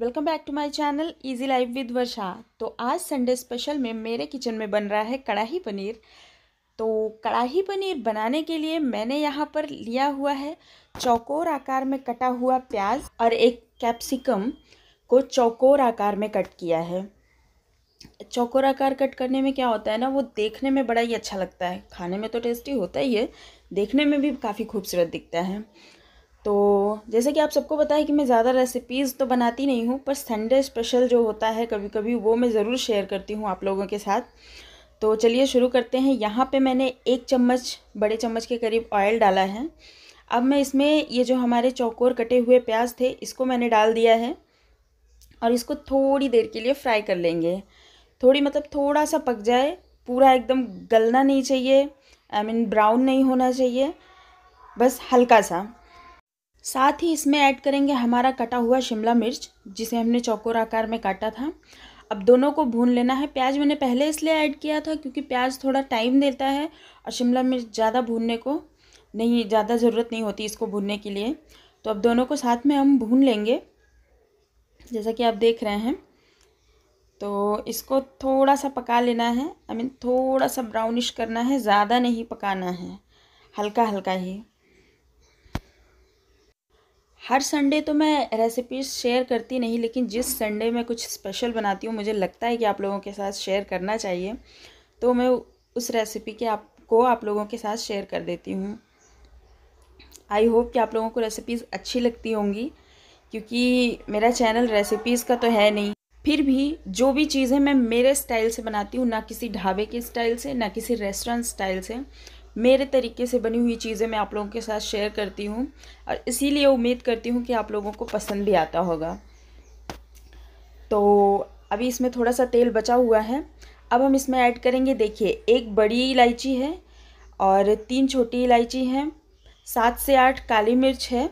welcome back to my channel easy life with Varsha तो आज Sunday special में मेरे किचन में बन रहा है कढ़ाही पनीर तो कढ़ाही पनीर बनाने के लिए मैंने यहाँ पर लिया हुआ है चौकोर आकार में कटा हुआ प्याज और एक कैप्सिकम को चौकोर आकार में कट किया है चौकोर आकार कट करने में क्या होता है ना वो देखने में बड़ा ही अच्छा लगता है खाने में तो टेस्टी होता ही है देखने में भी काफ़ी खूबसूरत दिखता है तो जैसे कि आप सबको पता है कि मैं ज़्यादा रेसिपीज़ तो बनाती नहीं हूँ पर संडे स्पेशल जो होता है कभी कभी वो मैं ज़रूर शेयर करती हूँ आप लोगों के साथ तो चलिए शुरू करते हैं यहाँ पे मैंने एक चम्मच बड़े चम्मच के करीब ऑयल डाला है अब मैं इसमें ये जो हमारे चौकोर कटे हुए प्याज थे इसको मैंने डाल दिया है और इसको थोड़ी देर के लिए फ्राई कर लेंगे थोड़ी मतलब थोड़ा सा पक जाए पूरा एकदम गलना नहीं चाहिए आई मीन ब्राउन नहीं होना चाहिए बस हल्का सा साथ ही इसमें ऐड करेंगे हमारा कटा हुआ शिमला मिर्च जिसे हमने चौकोर आकार में काटा था अब दोनों को भून लेना है प्याज मैंने पहले इसलिए ऐड किया था क्योंकि प्याज थोड़ा टाइम देता है और शिमला मिर्च ज़्यादा भूनने को नहीं ज़्यादा ज़रूरत नहीं होती इसको भूनने के लिए तो अब दोनों को साथ में हम भून लेंगे जैसा कि आप देख रहे हैं तो इसको थोड़ा सा पका लेना है आई मीन थोड़ा सा ब्राउनिश करना है ज़्यादा नहीं पकाना है हल्का हल्का ही हर संडे तो मैं रेसिपीज़ शेयर करती नहीं लेकिन जिस संडे मैं कुछ स्पेशल बनाती हूँ मुझे लगता है कि आप लोगों के साथ शेयर करना चाहिए तो मैं उस रेसिपी के आपको आप लोगों के साथ शेयर कर देती हूँ आई होप कि आप लोगों को रेसिपीज़ अच्छी लगती होंगी क्योंकि मेरा चैनल रेसिपीज़ का तो है नहीं फिर भी जो भी चीज़ें मैं मेरे स्टाइल से बनाती हूँ ना किसी ढाबे के स्टाइल से ना किसी रेस्टोरेंट स्टाइल से मेरे तरीके से बनी हुई चीज़ें मैं आप लोगों के साथ शेयर करती हूँ और इसीलिए उम्मीद करती हूँ कि आप लोगों को पसंद भी आता होगा तो अभी इसमें थोड़ा सा तेल बचा हुआ है अब हम इसमें ऐड करेंगे देखिए एक बड़ी इलायची है और तीन छोटी इलायची हैं सात से आठ काली मिर्च है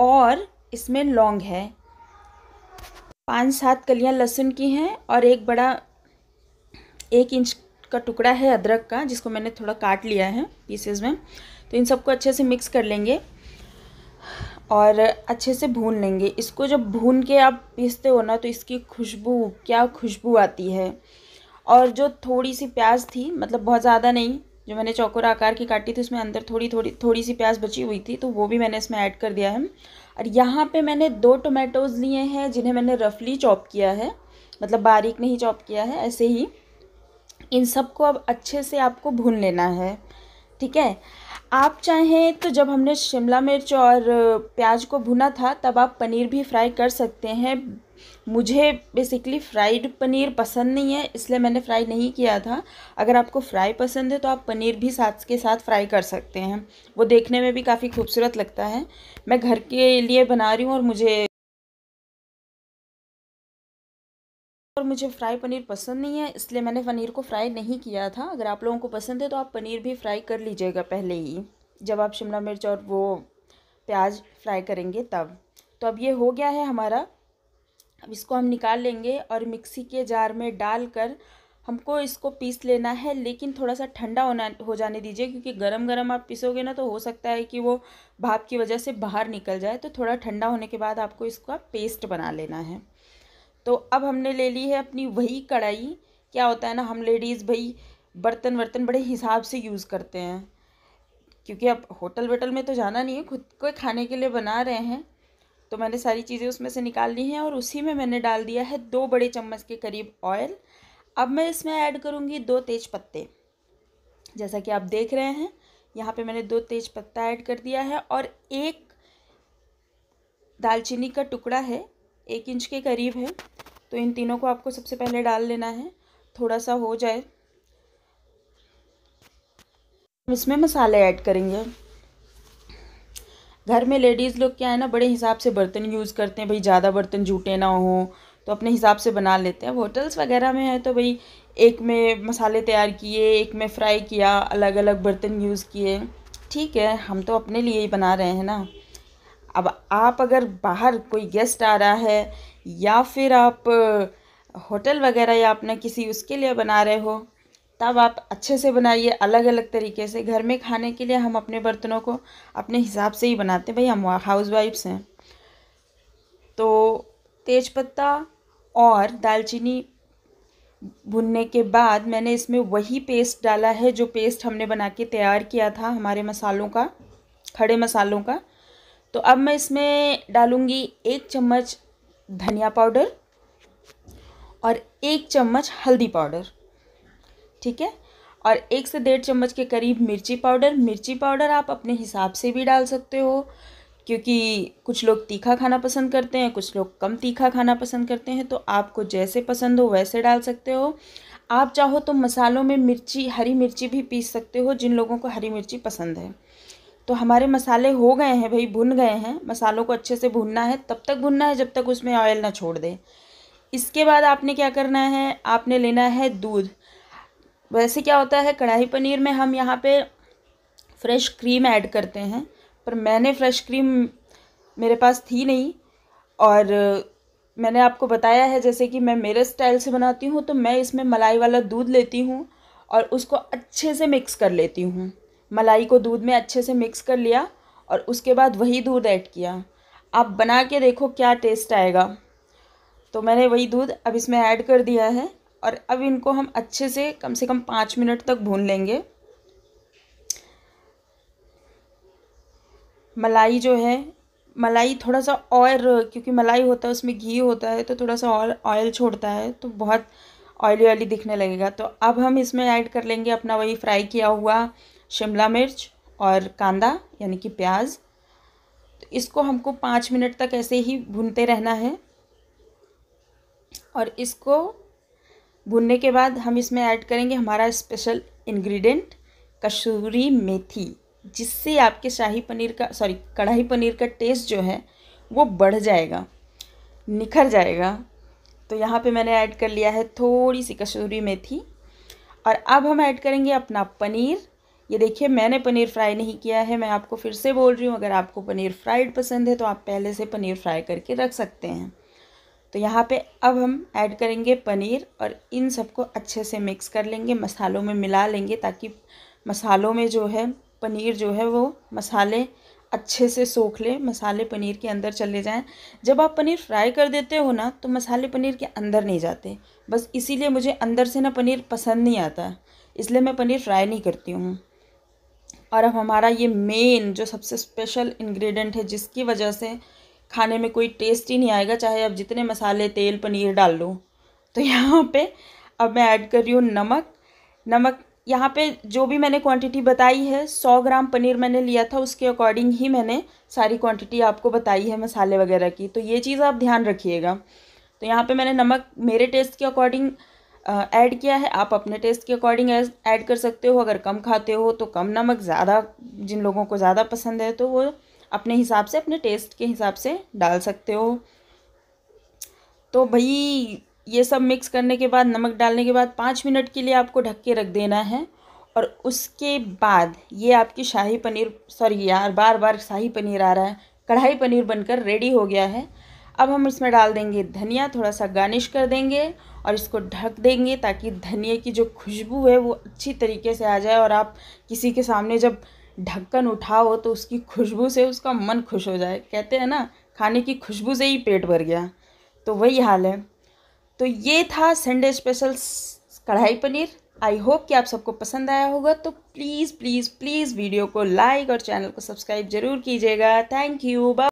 और इसमें लौंग है पाँच सात कलियां लहसुन की हैं और एक बड़ा एक इंच का टुकड़ा है अदरक का जिसको मैंने थोड़ा काट लिया है पीसेस में तो इन सबको अच्छे से मिक्स कर लेंगे और अच्छे से भून लेंगे इसको जब भून के आप पीसते हो ना तो इसकी खुशबू क्या खुशबू आती है और जो थोड़ी सी प्याज थी मतलब बहुत ज़्यादा नहीं जो मैंने चौकोर आकार की काटी थी उसमें अंदर थोड़ी थोड़ी थोड़ी सी प्याज बची हुई थी तो वो भी मैंने इसमें ऐड कर दिया है और यहाँ पे मैंने दो टोमेटोज़ लिए हैं जिन्हें मैंने रफली चॉप किया है मतलब बारीक नहीं चॉप किया है ऐसे ही इन सबको अब अच्छे से आपको भून लेना है ठीक है आप चाहें तो जब हमने शिमला मिर्च और प्याज को भुना था तब आप पनीर भी फ्राई कर सकते हैं मुझे बेसिकली फ्राइड पनीर पसंद नहीं है इसलिए मैंने फ्राई नहीं किया था अगर आपको फ्राई पसंद है तो आप पनीर भी साथ के साथ फ्राई कर सकते हैं वो देखने में भी काफ़ी खूबसूरत लगता है मैं घर के लिए बना रही हूँ और मुझे और मुझे फ्राई पनीर पसंद नहीं है इसलिए मैंने पनीर को फ्राई नहीं किया था अगर आप लोगों को पसंद है तो आप पनीर भी फ्राई कर लीजिएगा पहले ही जब आप शिमला मिर्च और वो प्याज फ्राई करेंगे तब तो अब ये हो गया है हमारा अब इसको हम निकाल लेंगे और मिक्सी के जार में डाल कर हमको इसको पीस लेना है लेकिन थोड़ा सा ठंडा होना हो जाने दीजिए क्योंकि गरम गरम आप पीसोगे ना तो हो सकता है कि वो भाप की वजह से बाहर निकल जाए तो थोड़ा ठंडा होने के बाद आपको इसका पेस्ट बना लेना है तो अब हमने ले ली है अपनी वही कढ़ाई क्या होता है ना हम लेडीज़ भाई बर्तन वर्तन बड़े हिसाब से यूज़ करते हैं क्योंकि अब होटल वोटल में तो जाना नहीं है खुद को खाने के लिए बना रहे हैं तो मैंने सारी चीज़ें उसमें से निकाल ली हैं और उसी में मैंने डाल दिया है दो बड़े चम्मच के करीब ऑयल अब मैं इसमें ऐड करूँगी दो तेज पत्ते जैसा कि आप देख रहे हैं यहाँ पे मैंने दो तेज पत्ता ऐड कर दिया है और एक दालचीनी का टुकड़ा है एक इंच के करीब है तो इन तीनों को आपको सबसे पहले डाल लेना है थोड़ा सा हो जाए इसमें मसाले ऐड करेंगे घर में लेडीज़ लोग क्या है ना बड़े हिसाब से बर्तन यूज़ करते हैं भाई ज़्यादा बर्तन जूटे ना हो तो अपने हिसाब से बना लेते हैं होटल्स वगैरह में है तो भाई एक में मसाले तैयार किए एक में फ्राई किया अलग अलग बर्तन यूज़ किए ठीक है हम तो अपने लिए ही बना रहे हैं ना अब आप अगर बाहर कोई गेस्ट आ रहा है या फिर आप होटल वगैरह या अपना किसी उसके लिए बना रहे हो तब आप अच्छे से बनाइए अलग अलग तरीके से घर में खाने के लिए हम अपने बर्तनों को अपने हिसाब से ही बनाते हैं भाई हम हाउस वाइफ्स हैं तो तेज़पत्ता और दालचीनी भुनने के बाद मैंने इसमें वही पेस्ट डाला है जो पेस्ट हमने बना के तैयार किया था हमारे मसालों का खड़े मसालों का तो अब मैं इसमें डालूँगी एक चम्मच धनिया पाउडर और एक चम्मच हल्दी पाउडर ठीक है और एक से डेढ़ चम्मच के करीब मिर्ची पाउडर मिर्ची पाउडर आप अपने हिसाब से भी डाल सकते हो क्योंकि कुछ लोग तीखा खाना पसंद करते हैं कुछ लोग कम तीखा खाना पसंद करते हैं तो आपको जैसे पसंद हो वैसे डाल सकते हो आप चाहो तो मसालों में मिर्ची हरी मिर्ची भी पीस सकते हो जिन लोगों को हरी मिर्ची पसंद है तो हमारे मसाले हो गए हैं भाई भुन गए हैं मसालों को अच्छे से भुनना है तब तक भुनना है जब तक उसमें ऑयल ना छोड़ दे इसके बाद आपने क्या करना है आपने लेना है दूध वैसे क्या होता है कढ़ाई पनीर में हम यहाँ पे फ्रेश क्रीम ऐड करते हैं पर मैंने फ्रेश क्रीम मेरे पास थी नहीं और मैंने आपको बताया है जैसे कि मैं मेरे स्टाइल से बनाती हूँ तो मैं इसमें मलाई वाला दूध लेती हूँ और उसको अच्छे से मिक्स कर लेती हूँ मलाई को दूध में अच्छे से मिक्स कर लिया और उसके बाद वही दूध ऐड किया आप बना के देखो क्या टेस्ट आएगा तो मैंने वही दूध अब इसमें ऐड कर दिया है और अब इनको हम अच्छे से कम से कम पाँच मिनट तक भून लेंगे मलाई जो है मलाई थोड़ा सा और क्योंकि मलाई होता है उसमें घी होता है तो थोड़ा सा और ऑयल छोड़ता है तो बहुत ऑयली ऑयली दिखने लगेगा तो अब हम इसमें ऐड कर लेंगे अपना वही फ्राई किया हुआ शिमला मिर्च और कांदा यानी कि प्याज तो इसको हमको पाँच मिनट तक ऐसे ही भूनते रहना है और इसको भुनने के बाद हम इसमें ऐड करेंगे हमारा स्पेशल इंग्रेडिएंट कसूरी मेथी जिससे आपके शाही पनीर का सॉरी कढ़ाई पनीर का टेस्ट जो है वो बढ़ जाएगा निखर जाएगा तो यहाँ पे मैंने ऐड कर लिया है थोड़ी सी कसूरी मेथी और अब हम ऐड करेंगे अपना पनीर ये देखिए मैंने पनीर फ्राई नहीं किया है मैं आपको फिर से बोल रही हूँ अगर आपको पनीर फ्राइड पसंद है तो आप पहले से पनीर फ्राई करके रख सकते हैं तो यहाँ पे अब हम ऐड करेंगे पनीर और इन सबको अच्छे से मिक्स कर लेंगे मसालों में मिला लेंगे ताकि मसालों में जो है पनीर जो है वो मसाले अच्छे से सोख लें मसाले पनीर के अंदर चले जाएं जब आप पनीर फ्राई कर देते हो ना तो मसाले पनीर के अंदर नहीं जाते बस इसीलिए मुझे अंदर से ना पनीर पसंद नहीं आता इसलिए मैं पनीर फ्राई नहीं करती हूँ और अब हमारा ये मेन जो सबसे स्पेशल इंग्रेडिएंट है जिसकी वजह से खाने में कोई टेस्ट ही नहीं आएगा चाहे आप जितने मसाले तेल पनीर डाल लो तो यहाँ पे अब मैं ऐड कर रही हूँ नमक नमक यहाँ पे जो भी मैंने क्वांटिटी बताई है सौ ग्राम पनीर मैंने लिया था उसके अकॉर्डिंग ही मैंने सारी क्वान्टिटी आपको बताई है मसाले वगैरह की तो ये चीज़ आप ध्यान रखिएगा तो यहाँ पर मैंने नमक मेरे टेस्ट के अकॉर्डिंग ऐड किया है आप अपने टेस्ट के अकॉर्डिंग ऐड कर सकते हो अगर कम खाते हो तो कम नमक ज़्यादा जिन लोगों को ज़्यादा पसंद है तो वो अपने हिसाब से अपने टेस्ट के हिसाब से डाल सकते हो तो भई ये सब मिक्स करने के बाद नमक डालने के बाद पाँच मिनट के लिए आपको ढक के रख देना है और उसके बाद ये आपकी शाही पनीर सॉरी यार बार बार शाही पनीर आ रहा है कढ़ाई पनीर बनकर रेडी हो गया है अब हम इसमें डाल देंगे धनिया थोड़ा सा गार्निश कर देंगे और इसको ढक देंगे ताकि धनिया की जो खुशबू है वो अच्छी तरीके से आ जाए और आप किसी के सामने जब ढक्कन उठाओ तो उसकी खुशबू से उसका मन खुश हो जाए कहते हैं ना खाने की खुशबू से ही पेट भर गया तो वही हाल है तो ये था संडे स्पेशल कढ़ाई पनीर आई होप कि आप सबको पसंद आया होगा तो प्लीज़ प्लीज़ प्लीज़ वीडियो को लाइक और चैनल को सब्सक्राइब जरूर कीजिएगा थैंक यू बाय